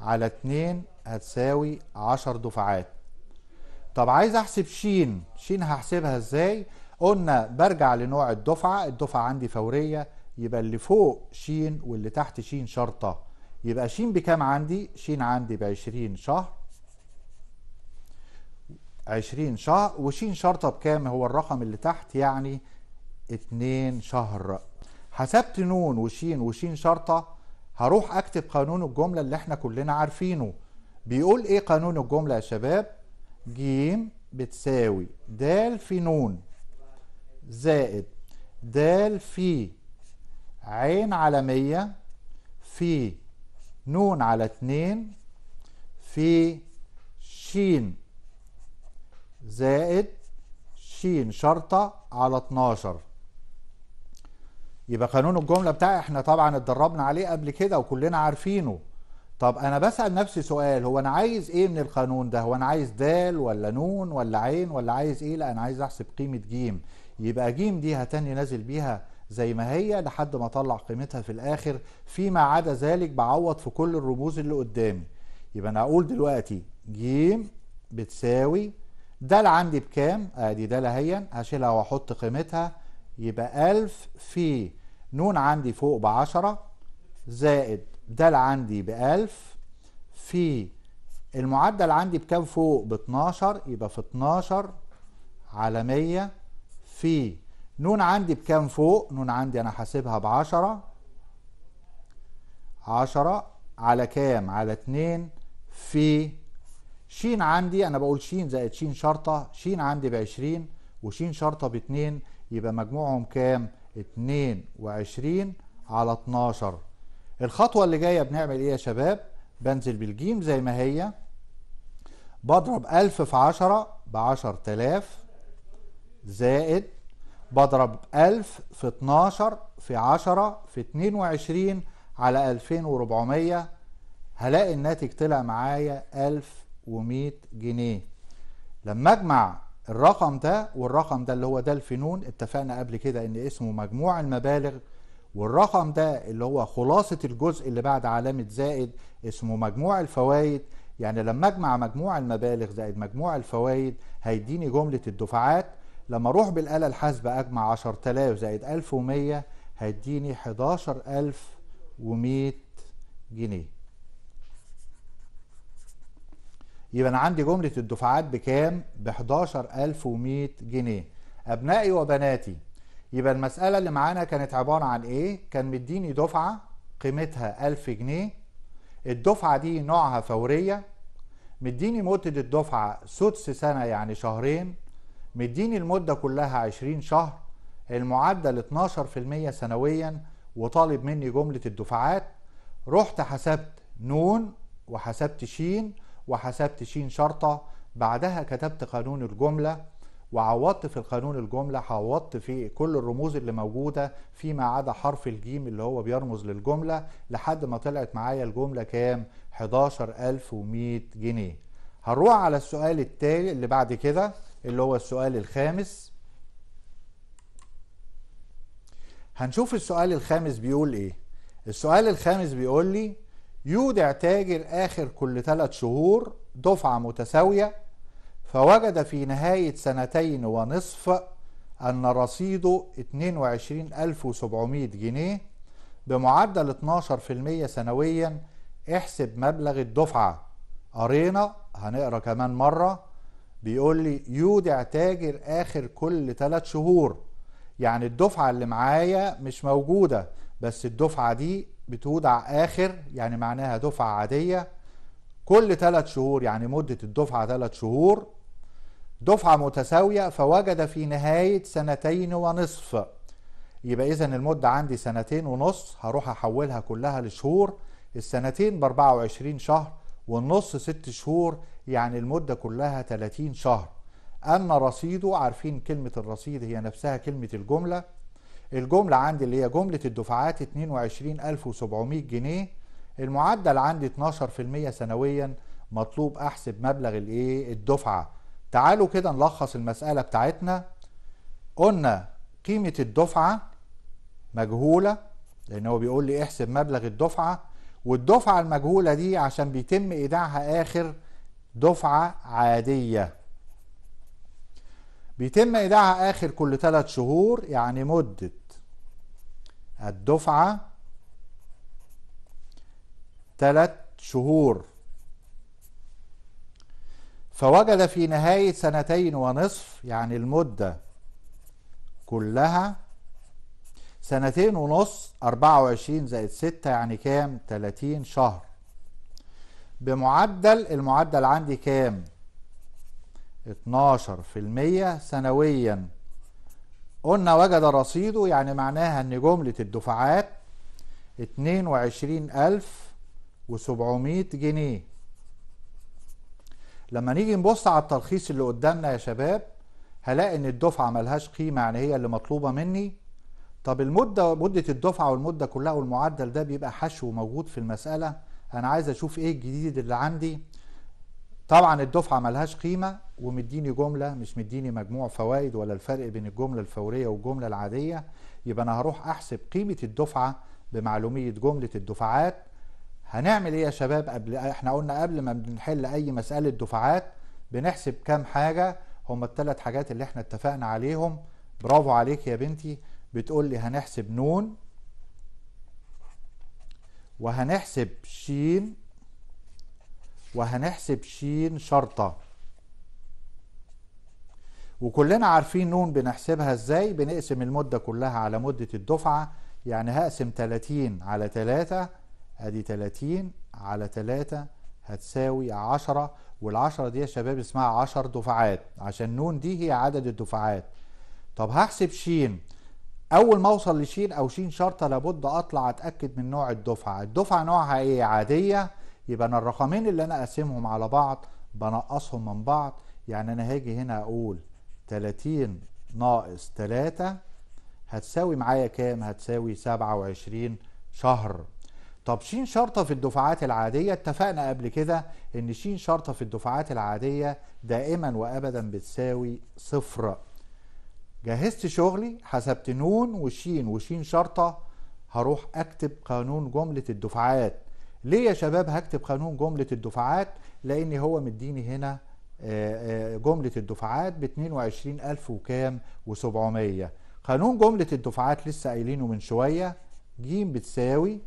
Speaker 1: على اتنين هتساوي عشر دفعات طب عايز احسب شين شين هحسبها ازاي قلنا برجع لنوع الدفعة الدفعة عندي فورية يبقى اللي فوق شين واللي تحت شين شرطة يبقى شين بكام عندي شين عندي بعشرين شهر عشرين شهر وشين شرطة بكام هو الرقم اللي تحت يعني اتنين شهر حسبت نون وشين وشين شرطة هروح اكتب قانون الجملة اللي احنا كلنا عارفينه بيقول ايه قانون الجملة يا شباب جيم بتساوي د في نون زائد د في عين على مية في نون على اتنين في شين زائد شين شرطة على اتناشر يبقى قانون الجملة بتاعي احنا طبعا اتدربنا عليه قبل كده وكلنا عارفينه طب انا بسأل نفسي سؤال هو انا عايز ايه من القانون ده هو انا عايز دال ولا نون ولا عين ولا عايز ايه لا انا عايز احسب قيمة جيم يبقى جيم دي هتني نازل بيها زي ما هي لحد ما اطلع قيمتها في الاخر فيما عدا ذلك بعوض في كل الرموز اللي قدامي يبقى انا اقول دلوقتي جيم بتساوي دال عندي بكام ادي دال اهي هشيلها واحط قيمتها يبقى 1000 في نون عندي فوق ب 10 زائد دال عندي ب 1000 في المعدل عندي بكام فوق ب 12 يبقى في 12 على 100 في نون عندي بكام فوق نون عندي انا حاسبها ب 10 10 على كام على اتنين في شين عندي انا بقول شين زائد شين شرطة شين عندي بعشرين وشين شرطة باتنين يبقى مجموعهم كام اتنين وعشرين على اتناشر الخطوة اللي جاية بنعمل ايه يا شباب بنزل بالجيم زي ما هي بضرب ألف في عشرة ب 10000 زائد بضرب 1000 في 12 في 10 في 22 على 2400 هلاقي الناتج طلع معايا 1100 جنيه لما اجمع الرقم ده والرقم ده اللي هو ده الفنون اتفقنا قبل كده ان اسمه مجموع المبالغ والرقم ده اللي هو خلاصة الجزء اللي بعد علامة زائد اسمه مجموع الفوائد يعني لما اجمع مجموع المبالغ زائد مجموع الفوائد هيديني جملة الدفعات لما اروح بالآلة الحاسبة اجمع 10000 زائد 1100 هيديني 11100 جنيه يبقى انا عندي جملة الدفعات بكام ب 11100 جنيه ابنائي وبناتي يبقى المسألة اللي معانا كانت عبارة عن ايه كان مديني دفعة قيمتها 1000 جنيه الدفعة دي نوعها فورية مديني مدة الدفعة سدس سنة يعني شهرين مديني المدة كلها 20 شهر المعدل 12% سنويا وطالب مني جملة الدفعات رحت حسبت نون وحسبت شين وحسبت شين شرطة بعدها كتبت قانون الجملة وعوضت في القانون الجملة عوضت في كل الرموز اللي موجودة فيما عدا حرف الجيم اللي هو بيرمز للجملة لحد ما طلعت معايا الجملة كام 11100 جنيه هنروح على السؤال التالي اللي بعد كده اللي هو السؤال الخامس هنشوف السؤال الخامس بيقول ايه السؤال الخامس بيقول لي يودع تاجر آخر كل ثلاث شهور دفعة متساوية فوجد في نهاية سنتين ونصف أن رصيده 22700 جنيه بمعدل 12% سنويا احسب مبلغ الدفعة قرينا هنقرا كمان مرة بيقول لي يودع تاجر آخر كل ثلاث شهور يعني الدفعة اللي معايا مش موجودة بس الدفعة دي بتودع آخر يعني معناها دفعة عادية كل ثلاث شهور يعني مدة الدفعة ثلاث شهور دفعة متساوية فوجد في نهاية سنتين ونصف يبقى إذا المدة عندي سنتين ونص هروح أحولها كلها لشهور السنتين ب 24 شهر والنص ست شهور يعني المدة كلها 30 شهر أما رصيده عارفين كلمة الرصيد هي نفسها كلمة الجملة الجملة عندي اللي هي جملة الدفعات 22700 جنيه المعدل عندي 12% سنويا مطلوب أحسب مبلغ الإيه الدفعة تعالوا كده نلخص المسألة بتاعتنا قلنا قيمة الدفعة مجهولة لأن هو بيقول لي احسب مبلغ الدفعة والدفعة المجهولة دي عشان بيتم إيداعها آخر دفعة عادية بيتم إيداعها آخر كل ثلاث شهور يعني مدة الدفعة ثلاث شهور فوجد في نهاية سنتين ونصف يعني المدة كلها سنتين ونص 24 زائد 6 يعني كام 30 شهر بمعدل المعدل عندي كام 12% سنويا قلنا وجد رصيده يعني معناها ان جملة الدفعات 22700 جنيه لما نيجي نبص على التلخيص اللي قدامنا يا شباب هلاقي ان الدفعة ملهاش قيمة يعني هي اللي مطلوبة مني طب المده مده الدفعه والمده كلها والمعدل ده بيبقى حشو موجود في المساله انا عايز اشوف ايه الجديد اللي عندي طبعا الدفعه ملهاش قيمه ومديني جمله مش مديني مجموع فوائد ولا الفرق بين الجمله الفوريه والجمله العاديه يبقى انا هروح احسب قيمه الدفعه بمعلوميه جمله الدفعات هنعمل ايه يا شباب قبل احنا قلنا قبل ما بنحل اي مساله دفعات بنحسب كام حاجه هم الثلاث حاجات اللي احنا اتفقنا عليهم برافو عليك يا بنتي بتقول لي هنحسب نون وهنحسب شين وهنحسب شين شرطة وكلنا عارفين نون بنحسبها ازاي بنقسم المدة كلها على مدة الدفعة يعني هقسم 30 على 3 ادي 30 على 3 هتساوي 10 وال10 دي يا شباب اسمها 10 دفعات عشان نون دي هي عدد الدفعات طب هحسب شين اول ما اوصل لشين او شين شرطه لابد اطلع اتاكد من نوع الدفعه الدفعه نوعها ايه عاديه يبقى انا الرقمين اللي انا قاسمهم على بعض بنقصهم من بعض يعني انا هاجي هنا اقول 30 ناقص 3 هتساوي معايا كام هتساوي 27 شهر طب شين شرطة في الدفعات العادية اتفقنا قبل كده ان شين شرطة في الدفعات العادية دائما وابدا بتساوي صفر جهزت شغلي حسبت نون وشين وشين شرطة هروح أكتب قانون جملة الدفعات ليه يا شباب هكتب قانون جملة الدفعات لأن هو مديني هنا آه، آه، جملة الدفعات ب 22000 وكام و700 قانون جملة الدفعات لسه قايلينه من شوية ج بتساوي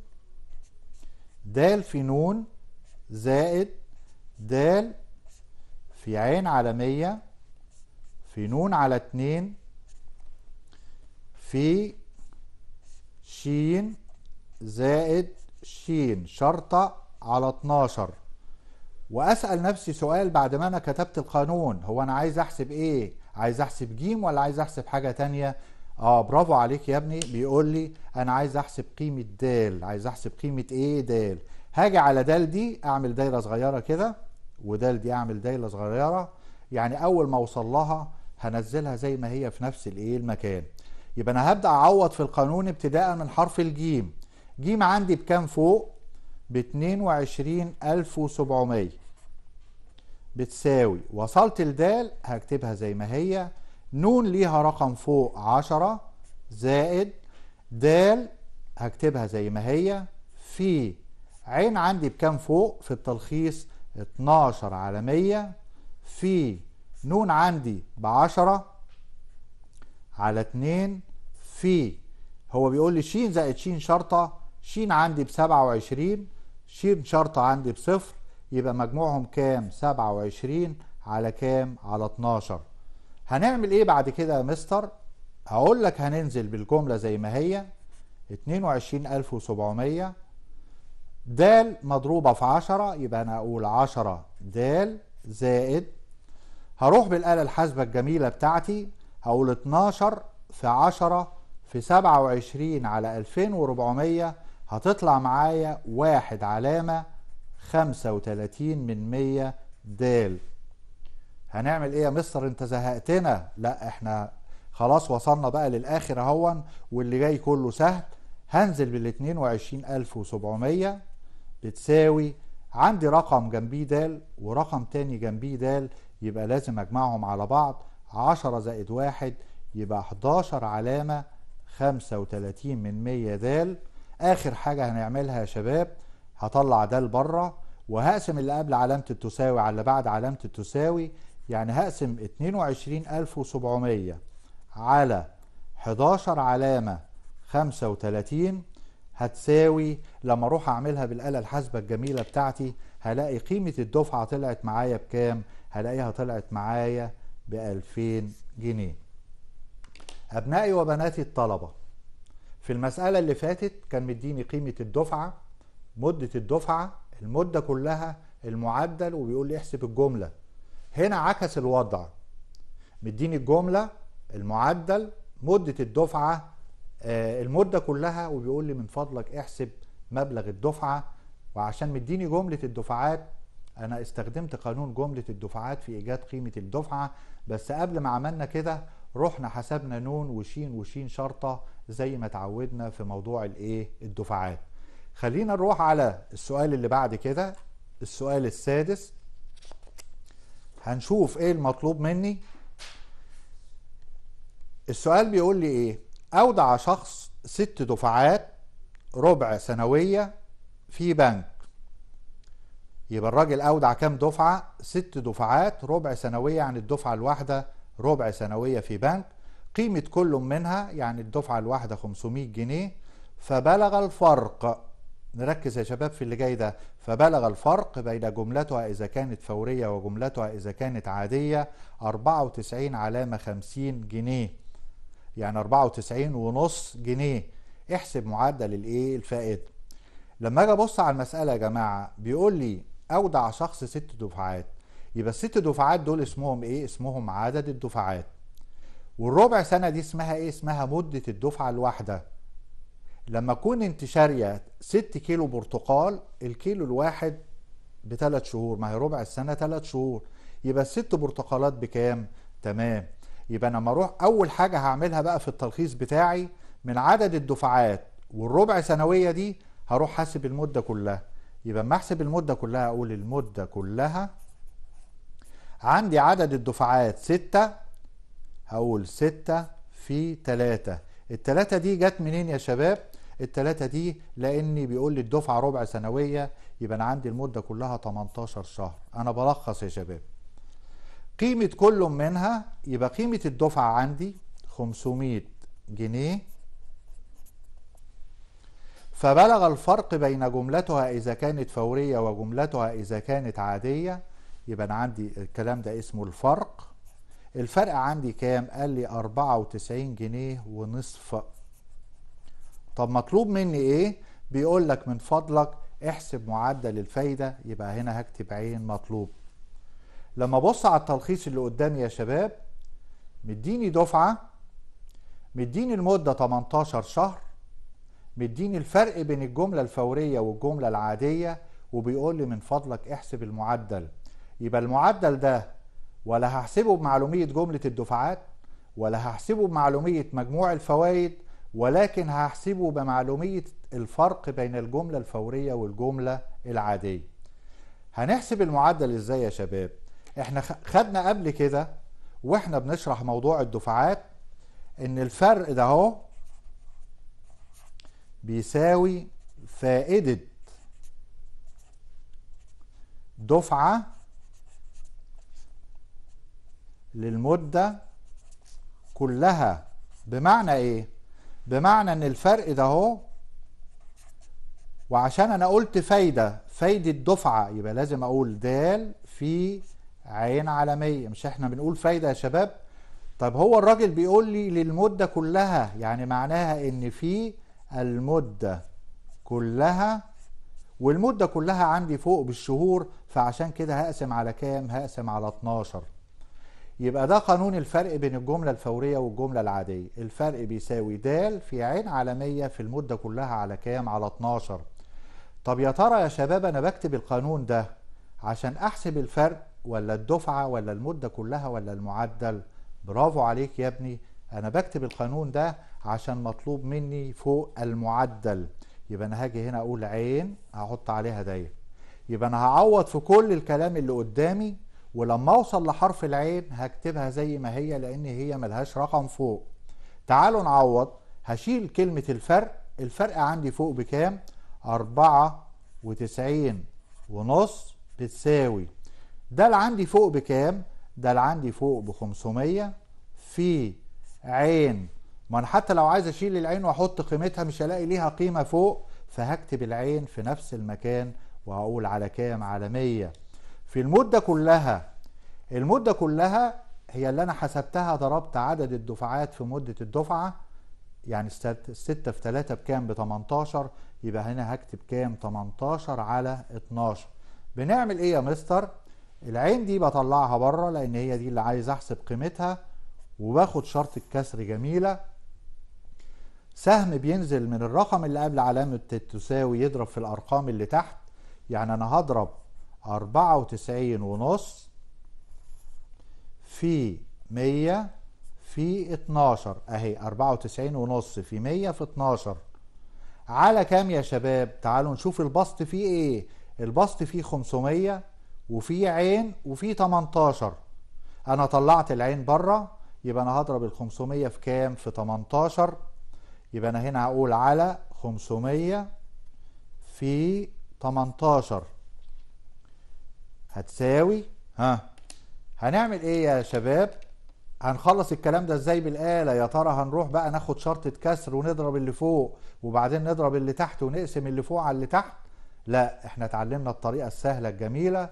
Speaker 1: د في نون زائد د في عين على 100 في نون على 2 في شين زائد شين شرطة على 12 وأسأل نفسي سؤال بعد ما أنا كتبت القانون هو أنا عايز أحسب إيه؟ عايز أحسب جيم ولا عايز أحسب حاجة تانية؟ آه برافو عليك يا ابني بيقول لي أنا عايز أحسب قيمة دال عايز أحسب قيمة إيه دال هاجي على دال دي أعمل دايرة صغيرة كده ودال دي أعمل دايرة صغيرة يعني أول ما أوصل لها هنزلها زي ما هي في نفس الإيه المكان يبقى انا هبدا اعوض في القانون ابتداء من حرف الجيم جيم عندي بكام فوق ب 22700 بتساوي وصلت لدال هكتبها زي ما هي نون ليها رقم فوق 10 زائد دال هكتبها زي ما هي في عين عندي بكام فوق في التلخيص 12 على 100 في نون عندي ب 10 على 2 في هو بيقول لي ش زائد ش شرطة ش عندي ب 27 ش شرطة عندي بصفر يبقى مجموعهم كام 27 على كام على 12 هنعمل ايه بعد كده يا مستر هقول لك هننزل بالجملة زي ما هي 22700 د مضروبة في 10 يبقى أنا أقول 10 د زائد هروح بالآلة الحاسبة الجميلة بتاعتي هقول 12 في 10 في 27 على 2400 هتطلع معايا واحد علامة 35 من 100 د هنعمل ايه يا مستر انت زهقتنا لا احنا خلاص وصلنا بقى للاخر اهون واللي جاي كله سهل هنزل بال 22700 بتساوي عندي رقم جنبيه د ورقم تاني جنبيه د يبقى لازم اجمعهم على بعض 10 زائد 1 يبقى 11 علامة 35 من 100 دال آخر حاجة هنعملها يا شباب هطلع دال بره وهقسم اللي قبل علامة التساوي على اللي بعد علامة التساوي يعني هقسم 22700 على 11 علامة 35 هتساوي لما اروح اعملها بالآلة الحاسبة الجميلة بتاعتي هلاقي قيمة الدفعة طلعت معايا بكام؟ هلاقيها طلعت معايا ب 2000 جنيه أبنائي وبناتي الطلبة في المسألة اللي فاتت كان مديني قيمة الدفعة مدة الدفعة المدة كلها المعدل وبيقول لي احسب الجملة هنا عكس الوضع مديني الجملة المعدل مدة الدفعة آه، المدة كلها وبيقول لي من فضلك احسب مبلغ الدفعة وعشان مديني جملة الدفعات انا استخدمت قانون جملة الدفعات في ايجاد قيمة الدفعة بس قبل ما عملنا كده رحنا حسبنا نون وشين وشين شرطة زي ما اتعودنا في موضوع الايه الدفعات خلينا نروح على السؤال اللي بعد كده السؤال السادس هنشوف ايه المطلوب مني السؤال بيقول لي ايه اودع شخص ست دفعات ربع سنوية في بنك يبقى الراجل اودع كام دفعه ست دفعات ربع سنويه عن يعني الدفعه الواحده ربع سنويه في بنك قيمه كل منها يعني الدفعه الواحده 500 جنيه فبلغ الفرق نركز يا شباب في اللي جاي ده فبلغ الفرق بين جملتها إذا كانت فورية وجملتها إذا كانت عادية 94 علامة 50 جنيه يعني 94 ونص جنيه احسب معدل الايه الفائدة لما اجي ابص على المسألة يا جماعة بيقول لي اودع شخص ست دفعات يبقى الست دفعات دول اسمهم ايه اسمهم عدد الدفعات والربع سنه دي اسمها ايه اسمها مده الدفعه الواحده لما اكون انت شاريه 6 كيلو برتقال الكيلو الواحد بثلاث شهور ما هي ربع السنه ثلاث شهور يبقى الست برتقالات بكام تمام يبقى انا لما اروح اول حاجه هعملها بقى في التلخيص بتاعي من عدد الدفعات والربع سنويه دي هروح حاسب المده كلها يبقى اما احسب المده كلها اقول المده كلها عندي عدد الدفعات ستة هقول ستة في تلاتة التلاتة دي جت منين يا شباب التلاتة دي لاني بيقول لي الدفعة ربع سنوية يبقى انا عندي المدة كلها 18 شهر انا بلخص يا شباب قيمة كل منها يبقى قيمة الدفعة عندي 500 جنيه فبلغ الفرق بين جملتها إذا كانت فورية وجملتها إذا كانت عادية يبقى أنا عندي الكلام ده اسمه الفرق الفرق عندي كام؟ قال لي 94 جنيه ونصف طب مطلوب مني إيه؟ بيقول لك من فضلك احسب معدل الفايدة يبقى هنا هكتب عين مطلوب لما ابص على التلخيص اللي قدامي يا شباب مديني دفعة مديني المدة 18 شهر مديني الفرق بين الجملة الفورية والجملة العادية وبيقول لي من فضلك احسب المعدل يبقى المعدل ده ولا هحسبه بمعلومية جملة الدفعات ولا هحسبه بمعلومية مجموع الفوائد ولكن هحسبه بمعلومية الفرق بين الجملة الفورية والجملة العادية هنحسب المعدل ازاي يا شباب احنا خدنا قبل كده واحنا بنشرح موضوع الدفعات ان الفرق ده اهو بيساوي فائدة دفعة للمدة كلها بمعنى ايه؟ بمعنى ان الفرق ده اهو وعشان انا قلت فايدة فايدة دفعة يبقى لازم اقول دال في عين مية مش احنا بنقول فايدة يا شباب طب هو الراجل بيقول لي للمدة كلها يعني معناها ان في المدة كلها والمدة كلها عندي فوق بالشهور فعشان كده هقسم على كام هقسم على 12 يبقى ده قانون الفرق بين الجملة الفورية والجملة العادية الفرق بيساوي د في عين على 100 في المدة كلها على كام على 12 طب يا ترى يا شباب انا بكتب القانون ده عشان احسب الفرق ولا الدفعة ولا المدة كلها ولا المعدل برافو عليك يا ابني انا بكتب القانون ده عشان مطلوب مني فوق المعدل يبقى انا هاجي هنا اقول عين هحط عليها داية يبقى انا هعوض في كل الكلام اللي قدامي ولما اوصل لحرف العين هكتبها زي ما هي لان هي ملهاش رقم فوق تعالوا نعوض هشيل كلمة الفرق الفرق عندي فوق بكام أربعة وتسعين ونص بتساوي ده اللي عندي فوق بكام ده اللي عندي فوق بخمسمية في عين ما انا حتى لو عايز اشيل العين واحط قيمتها مش هلاقي ليها قيمه فوق فهكتب العين في نفس المكان وهقول على كام على 100 في المده كلها المده كلها هي اللي انا حسبتها ضربت عدد الدفعات في مده الدفعه يعني 6 في 3 بكام ب 18 يبقى هنا هكتب كام 18 على 12 بنعمل ايه يا مستر العين دي بطلعها بره لان هي دي اللي عايز احسب قيمتها وباخد شرط الكسر جميله سهم بينزل من الرقم اللي قبل علامة التساوي يضرب في الأرقام اللي تحت يعني أنا هضرب أربعة وتسعين ونص في مية في اتناشر أهي أربعة وتسعين ونص في مية في اتناشر على كام يا شباب تعالوا نشوف البسط فيه ايه البسط فيه خمسمية وفيه عين وفيه 18 انا طلعت العين بره يبقى انا هضرب ال 500 في كام في 18 يبقى أنا هنا هقول على 500 في 18 هتساوي ها هنعمل ايه يا شباب هنخلص الكلام ده ازاي بالآلة يا ترى هنروح بقى ناخد شرطة كسر ونضرب اللي فوق وبعدين نضرب اللي تحت ونقسم اللي فوق على اللي تحت لا احنا اتعلمنا الطريقة السهلة الجميلة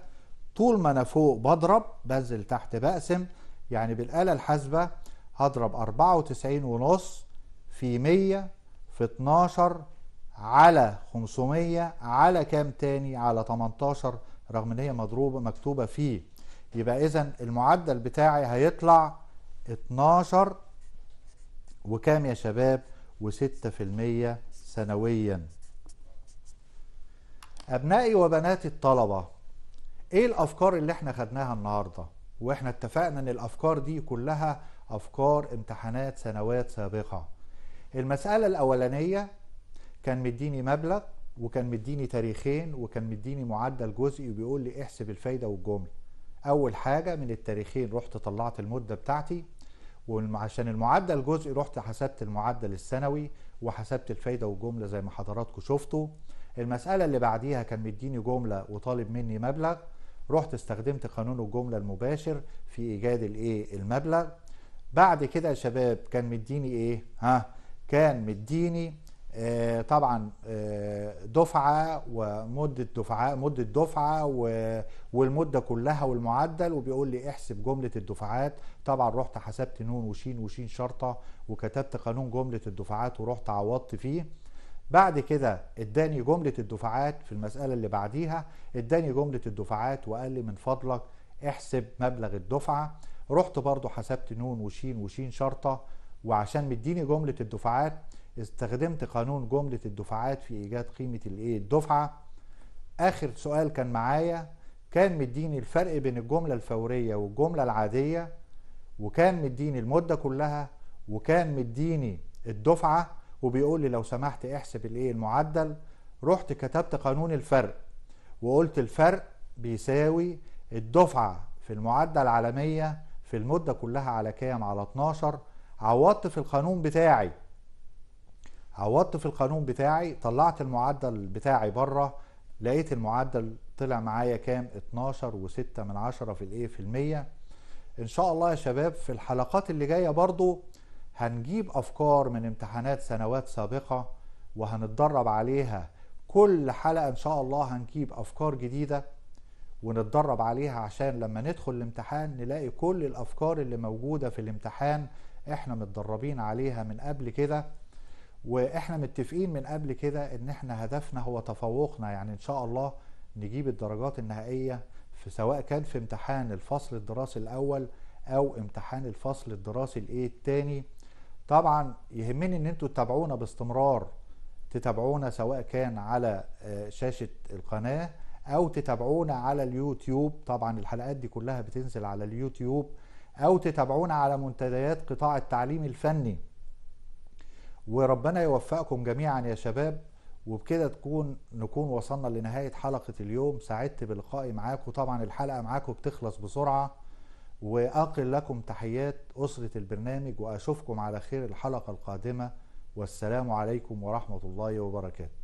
Speaker 1: طول ما انا فوق بضرب بنزل تحت بقسم يعني بالآلة الحاسبة هضرب 94 ونص في 100 في 12 على 500 على كام تاني على 18 رغم ان هي مضروبه مكتوبه فيه يبقى اذا المعدل بتاعي هيطلع 12 وكام يا شباب و6% سنويا ابنائي وبناتي الطلبه ايه الافكار اللي احنا خدناها النهارده واحنا اتفقنا ان الافكار دي كلها افكار امتحانات سنوات سابقه المسألة الأولانية كان مديني مبلغ وكان مديني تاريخين وكان مديني معدل جزئي وبيقول لي احسب الفايدة والجمل أول حاجة من التاريخين رحت طلعت المدة بتاعتي وعشان المعدل الجزئي رحت حسبت المعدل السنوي وحسبت الفايدة والجملة زي ما حضراتكم شفتوا المسألة اللي بعديها كان مديني جملة وطالب مني مبلغ رحت استخدمت قانون الجملة المباشر في إيجاد الإيه المبلغ بعد كده يا شباب كان مديني إيه ها كان مديني آه، طبعا آه، دفعه ومده دفعه مده دفعه والمده كلها والمعدل وبيقول لي احسب جمله الدفعات طبعا رحت حسبت نون وشين وشين شرطه وكتبت قانون جمله الدفعات ورحت عوضت فيه بعد كده اداني جمله الدفعات في المساله اللي بعديها اداني جمله الدفعات وقال لي من فضلك احسب مبلغ الدفعه رحت برضو حسبت نون وشين وشين شرطه وعشان مديني جمله الدفعات استخدمت قانون جمله الدفعات في ايجاد قيمه الايه الدفعه اخر سؤال كان معايا كان مديني الفرق بين الجمله الفوريه والجمله العاديه وكان مديني المده كلها وكان مديني الدفعه وبيقول لي لو سمحت احسب الايه المعدل رحت كتبت قانون الفرق وقلت الفرق بيساوي الدفعه في المعدل على 100 في المده كلها على كام على 12 عوضت في القانون بتاعي عوضت في القانون بتاعي طلعت المعدل بتاعي بره لقيت المعدل طلع معايا كام 12 و6 من عشرة في الايه في المية ان شاء الله يا شباب في الحلقات اللي جاية برضو هنجيب افكار من امتحانات سنوات سابقة وهنتدرب عليها كل حلقة ان شاء الله هنجيب افكار جديدة ونتدرب عليها عشان لما ندخل الامتحان نلاقي كل الافكار اللي موجودة في الامتحان احنا متدربين عليها من قبل كده واحنا متفقين من قبل كده ان احنا هدفنا هو تفوقنا يعني ان شاء الله نجيب الدرجات النهائية في سواء كان في امتحان الفصل الدراسي الاول او امتحان الفصل الدراسي الايه التاني طبعا يهمني ان انتوا تتابعونا باستمرار تتابعونا سواء كان على آه، شاشة القناة او تتابعونا على اليوتيوب طبعا الحلقات دي كلها بتنزل على اليوتيوب أو تتابعونا على منتديات قطاع التعليم الفني وربنا يوفقكم جميعا يا شباب وبكده تكون نكون وصلنا لنهاية حلقة اليوم سعدت بلقائي معاكم طبعا الحلقة معاكم بتخلص بسرعة وأقل لكم تحيات أسرة البرنامج وأشوفكم على خير الحلقة القادمة والسلام عليكم ورحمة الله وبركاته